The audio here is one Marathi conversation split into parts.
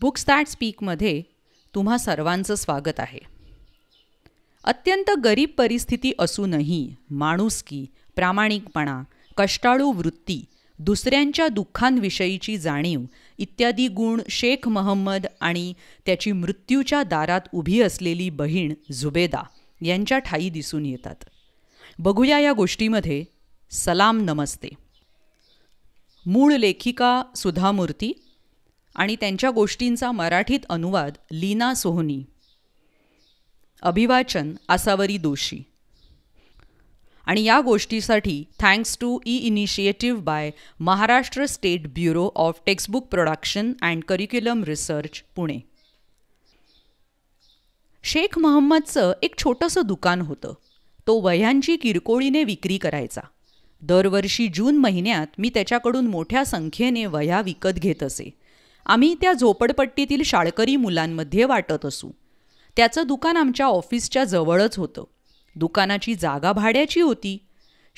बुक्स दॅट स्पीकमध्ये तुम्हा सर्वांचं स्वागत आहे अत्यंत गरीब परिस्थिती असूनही माणुसकी प्रामाणिकपणा कष्टाळू वृत्ती दुसऱ्यांच्या दुःखांविषयीची जाणीव इत्यादी गुण शेख महम्मद आणि त्याची मृत्यूच्या दारात उभी असलेली बहीण झुबेदा यांच्या ठाई दिसून येतात बघूया या गोष्टीमध्ये सलाम नमस्ते मूळ लेखिका सुधामूर्ती आणि त्यांच्या गोष्टींचा मराठीत अनुवाद लीना सोहनी अभिवाचन आसावरी दोषी आणि या गोष्टीसाठी thanks to e initiative by Maharashtra state bureau of textbook production and curriculum research Pune Shaikh महम्मदचं एक छोटंसं दुकान होतं तो वह्यांची किरकोळीने विक्री करायचा दरवर्षी जून महिन्यात मी त्याच्याकडून मोठ्या संख्येने वह्या विकत घेत असे आम्ही त्या झोपडपट्टीतील शाळकरी मुलांमध्ये वाटत असू त्याचं दुकान आमच्या ऑफिसच्या जवळच होतं दुकानाची जागा भाड्याची होती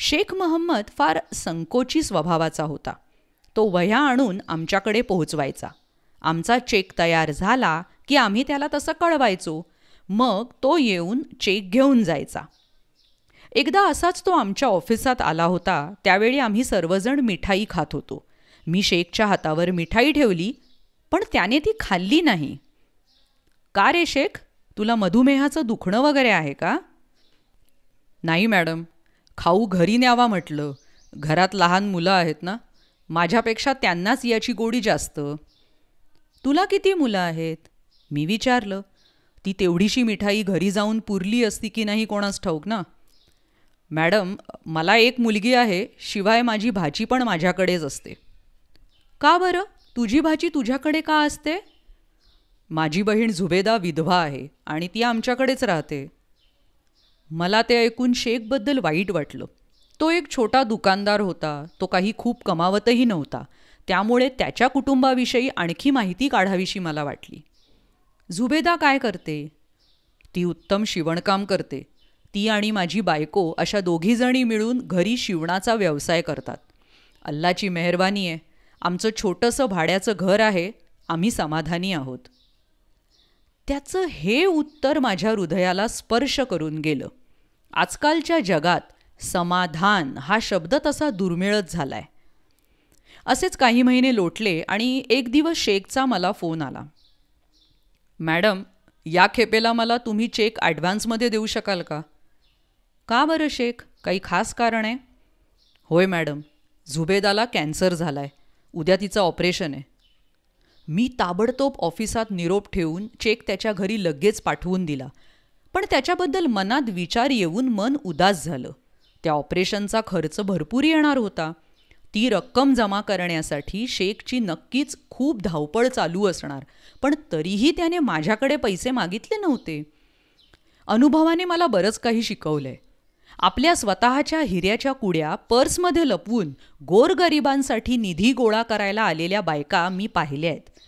शेख महम्मद फार संकोची स्वभावाचा होता तो वह्या आणून आमच्याकडे पोहोचवायचा आमचा चेक तयार झाला की आम्ही त्याला तसं कळवायचो मग तो येऊन चेक घेऊन जायचा एकदा असाच तो आमच्या ऑफिसात आला होता त्यावेळी आम्ही सर्वजण मिठाई खात होतो मी शेखच्या हातावर मिठाई ठेवली पण त्याने ती खाल्ली नाही का रे शेख तुला मधुमेहाचं दुखणं वगैरे आहे का नाही मॅडम खाऊ घरी न्यावा म्हटलं घरात लहान मुलं आहेत ना माझ्यापेक्षा त्यांनाच याची गोडी जास्त तुला किती मुलं आहेत मी विचारलं ती तेवढीशी मिठाई घरी जाऊन पुरली असती की नाही कोणास ठाऊक ना मॅडम मला एक मुलगी आहे शिवाय माझी भाची पण माझ्याकडेच असते का बरं तुझी भाची तुझ्याकडे का असते माझी बहीण झुबेदा विधवा आहे आणि ती आमच्याकडेच राहते मला ते ऐकून शेखबद्दल वाईट वाटलं तो एक छोटा दुकानदार होता तो काही खूप कमावतही नव्हता त्यामुळे त्याच्या कुटुंबाविषयी आणखी माहिती काढावीशी मला वाटली झुबेदा काय करते ती उत्तम शिवणकाम करते ती आणि माझी बायको अशा दोघीजणी मिळून घरी शिवणाचा व्यवसाय करतात अल्लाची मेहरबानी आहे आमचं छोटंसं भाड्याचं घर आहे आम्ही समाधानी आहोत त्याचं हे उत्तर माझ्या हृदयाला स्पर्श करून गेलं आजकालच्या जगात समाधान हा शब्द तसा दुर्मिळच झाला आहे असेच काही महिने लोटले आणि एक दिवस शेखचा मला फोन आला मॅडम या खेपेला मला तुम्ही चेक ॲडव्हान्समध्ये देऊ शकाल का का बरं शेख काही खास कारण आहे होय मॅडम झुबेदाला कॅन्सर झाला आहे उद्या तिचं ऑपरेशन आहे मी ताबडतोब ऑफिसात निरोप ठेवून चेक त्याच्या घरी लगेच पाठवून दिला पण त्याच्याबद्दल मनात विचार येऊन मन उदास झालं त्या ऑपरेशनचा खर्च भरपूर येणार होता ती रक्कम जमा करण्यासाठी शेखची नक्कीच खूप धावपळ चालू असणार पण तरीही त्याने माझ्याकडे पैसे मागितले नव्हते अनुभवाने मला बरंच काही शिकवलं आहे आपल्या स्वतःच्या हिऱ्याच्या कुड्या पर्समध्ये लपवून गोरगरिबांसाठी निधी गोळा करायला आलेल्या बायका मी पाहिल्या आहेत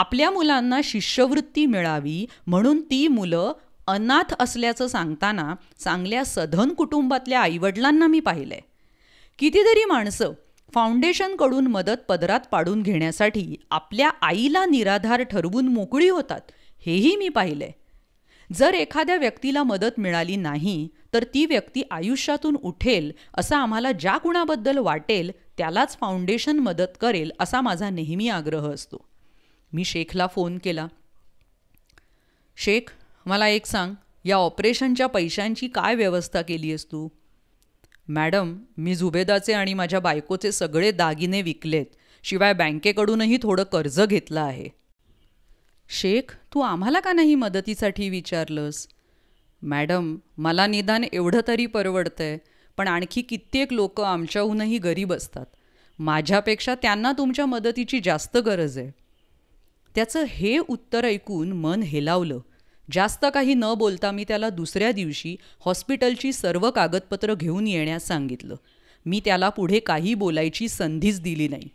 आपल्या मुलांना शिष्यवृत्ती मिळावी म्हणून ती मुलं अनाथ असल्याचं सांगताना चांगल्या सधन कुटुंबातल्या आईवडिलांना मी पाहिलं आहे कितीतरी माणसं फाउंडेशनकडून मदत पदरात पाडून घेण्यासाठी आपल्या आईला निराधार ठरवून मोकळी होतात हेही मी पाहिलं जर एखाद्या व्यक्तीला मदत मिळाली नाही तर ती व्यक्ती आयुष्यातून उठेल असं आम्हाला ज्या कुणाबद्दल वाटेल त्यालाच फाउंडेशन मदत करेल असा माझा नेहमी आग्रह असतो मी शेखला फोन केला शेख मला एक सांग या ऑपरेशनच्या पैशांची काय व्यवस्था केली आहेस तू मॅडम मी झुबेदाचे आणि माझ्या बायकोचे सगळे दागिने विकलेत शिवाय बँकेकडूनही थोडं कर्ज घेतलं आहे शेख तू आम्हाला का नाही मदतीसाठी विचारलंस मॅडम मला निदान एवढं तरी परवडतंय पण आणखी कित्येक लोक आमच्याहूनही गरीब असतात माझ्यापेक्षा त्यांना तुमच्या मदतीची जास्त गरज आहे त्याचं हे उत्तर ऐकून मन हेलावलं जास्त काही न बोलता मी त्याला दुसऱ्या दिवशी हॉस्पिटलची सर्व कागदपत्रं घेऊन येण्यास सांगितलं मी त्याला पुढे काही बोलायची संधीच दिली नाही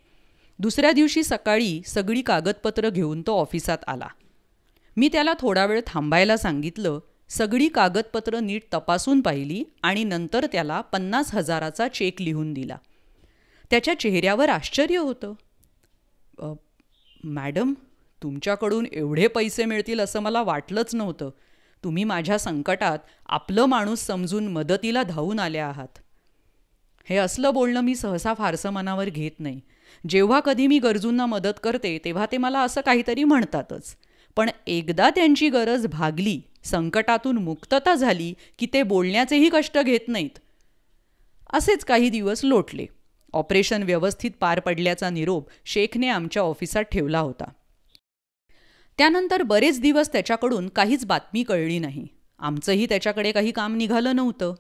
दुसऱ्या दिवशी सकाळी सगळी कागदपत्रं घेऊन तो ऑफिसात आला मी त्याला थोडा वेळ थांबायला सांगितलं सगळी कागदपत्रं नीट तपासून पाहिली आणि नंतर त्याला पन्नास हजाराचा चेक लिहून दिला त्याच्या चेहऱ्यावर आश्चर्य होतं मॅडम तुमच्याकडून एवढे पैसे मिळतील असं मला वाटलंच नव्हतं तुम्ही माझ्या संकटात आपलं माणूस समजून मदतीला धावून आल्या आहात हे असलं बोलणं मी सहसा फारसं मनावर घेत नाही जेव्हा कधी मी गरजूंना मदत करते तेव्हा ते मला असं काहीतरी म्हणतातच पण एकदा त्यांची गरज भागली संकटातून मुक्तता झाली की ते बोलण्याचेही कष्ट घेत नाहीत असेच काही दिवस लोटले ऑपरेशन व्यवस्थित पार पडल्याचा निरोप शेखने आमच्या ऑफिसात ठेवला होता त्यानंतर बरेच दिवस त्याच्याकडून काहीच बातमी कळली नाही आमचंही त्याच्याकडे काही काम निघालं नव्हतं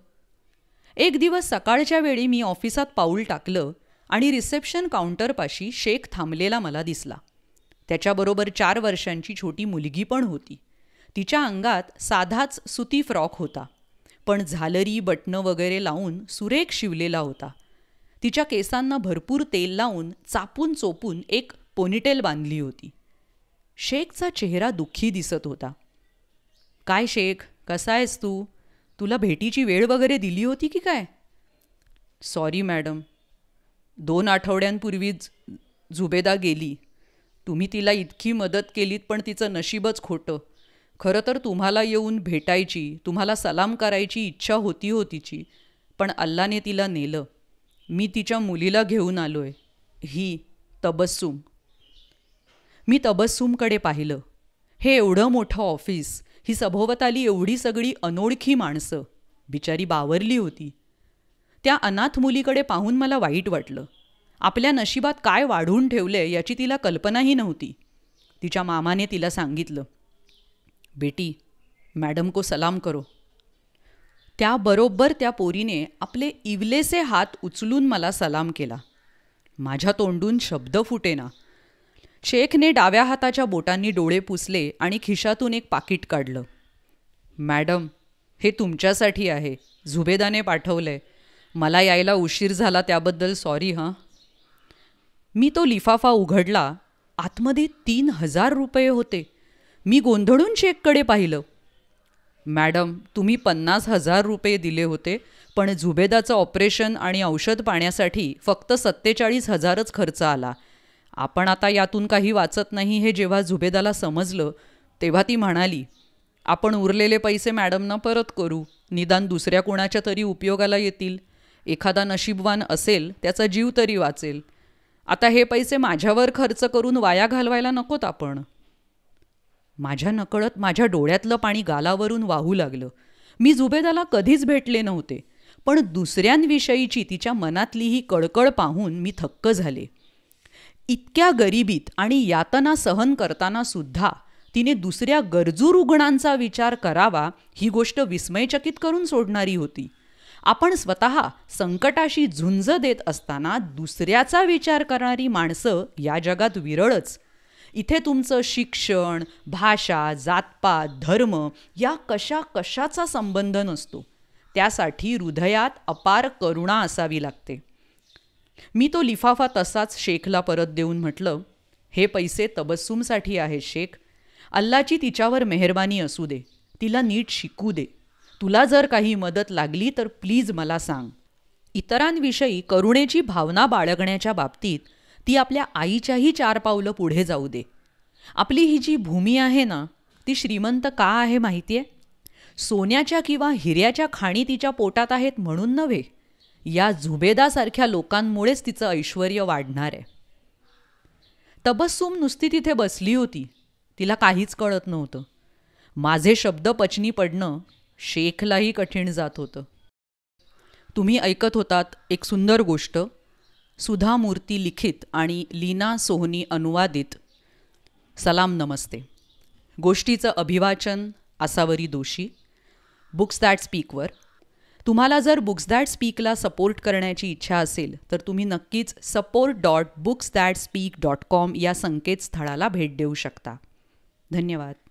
एक दिवस सकाळच्या वेळी मी ऑफिसात पाऊल टाकलं आणि रिसेप्शन काउंटरपाशी शेख थांबलेला मला दिसला त्याच्याबरोबर चार वर्षांची छोटी मुलगी पण होती तिच्या अंगात साधाच सुती फ्रॉक होता पण झालरी बटणं वगैरे लावून सुरेख शिवलेला होता तिच्या केसांना भरपूर तेल लावून चापून चोपून एक पोनिटेल बांधली होती शेखचा चेहरा दुःखी दिसत होता काय शेख कसा आहेस तू तुला भेटीची वेळ वगैरे दिली होती की काय सॉरी मॅडम दोन आठवड्यांपूर्वीच झुबेदा गेली तुम्ही तिला इतकी मदत केलीत पण तिचं नशीबच खोटं खरं तर तुम्हाला येऊन भेटायची तुम्हाला सलाम करायची इच्छा होती हो तिची पण अल्लाने तिला नेलं मी तिच्या मुलीला घेऊन आलो आहे ही तबस्सुम मी तबस्सुमकडे पाहिलं हे एवढं मोठं ऑफिस ही सभोवताली एवढी सगळी अनोळखी माणसं बिचारी बावरली होती त्या अनाथ मुलीकडे पाहून मला वाईट वाटलं आपल्या नशिबात काय वाढून ठेवले याची तिला कल्पनाही नव्हती तिच्या मामाने तिला सांगितलं बेटी मॅडम को सलाम करो त्याबरोबर त्या पोरीने आपले इवलेसे हात उचलून मला सलाम केला माझ्या तोंडून शब्द फुटेना शेखने डाव्या हाताच्या बोटांनी डोळे पुसले आणि खिशातून एक पाकिट काढलं मॅडम हे तुमच्यासाठी आहे झुबेदाने पाठवलं आहे मला यायला उशीर झाला त्याबद्दल सॉरी हां मी तो लिफाफा उघडला आतमध्ये तीन हजार रुपये होते मी गोंधळून चेककडे पाहिलं मॅडम तुम्ही पन्नास हजार रुपये दिले होते पण झुबेदाचं ऑपरेशन आणि औषध पाण्यासाठी फक्त सत्तेचाळीस हजारच खर्च आला आपण आता यातून काही वाचत नाही हे जेव्हा झुबेदाला समजलं तेव्हा ती म्हणाली आपण उरलेले पैसे मॅडमना परत करू निदान दुसऱ्या कोणाच्या तरी उपयोगाला येतील एखादा नशीबवान असेल त्याचा जीव तरी वाचेल आता हे पैसे माझ्यावर खर्च करून वाया घालवायला नकोत आपण माझ्या नकळत माझ्या डोळ्यातलं पाणी गालावरून वाहू लागलं मी जुबेदाला कधीच भेटले नव्हते पण दुसऱ्यांविषयीची तिच्या मनातली ही कळकळ पाहून मी थक्क झाले इतक्या गरिबीत आणि यातना सहन करताना सुद्धा तिने दुसऱ्या गरजू रुग्णांचा विचार करावा ही गोष्ट विस्मयचकित करून सोडणारी होती आपण स्वतः संकटाशी झुंज देत असताना दुसऱ्याचा विचार करणारी माणसं या जगात विरळच इथे तुमचं शिक्षण भाषा जातपात धर्म या कशा कशाचा संबंध नसतो त्यासाठी हृदयात अपार करुणा असावी लागते मी तो लिफाफा तसाच शेखला परत देऊन म्हटलं हे पैसे तबस्सुमसाठी आहे शेख अल्लाची तिच्यावर मेहरबानी असू दे तिला नीट शिकू दे तुला जर काही मदत लागली तर प्लीज मला सांग इतरांविषयी करुणेची भावना बाळगण्याच्या बाबतीत ती आपल्या आईच्याही चार पावलं पुढे जाऊ दे आपली ही जी भूमी आहे ना ती श्रीमंत का आहे माहिती आहे सोन्याच्या किंवा हिऱ्याच्या खाणी तिच्या पोटात आहेत म्हणून नव्हे या झुबेदासारख्या लोकांमुळेच तिचं ऐश्वर वाढणार आहे तबस्सुम नुसती तिथे बसली होती तिला काहीच कळत नव्हतं माझे शब्द पचनी पडणं शेखलाही कठीण जात होतं तुम्ही ऐकत होतात एक सुंदर गोष्ट सुधा मूर्ती लिखित आणि लीना सोहनी अनुवादित सलाम नमस्ते गोष्टीचं अभिवाचन आसावरी दोषी बुक्स दॅट स्पीकवर तुम्हाला जर बुक्स दॅट स्पीकला सपोर्ट करण्याची इच्छा असेल तर तुम्ही नक्कीच support dot books that speak dot com या संकेतस्थळाला भेट देऊ शकता धन्यवाद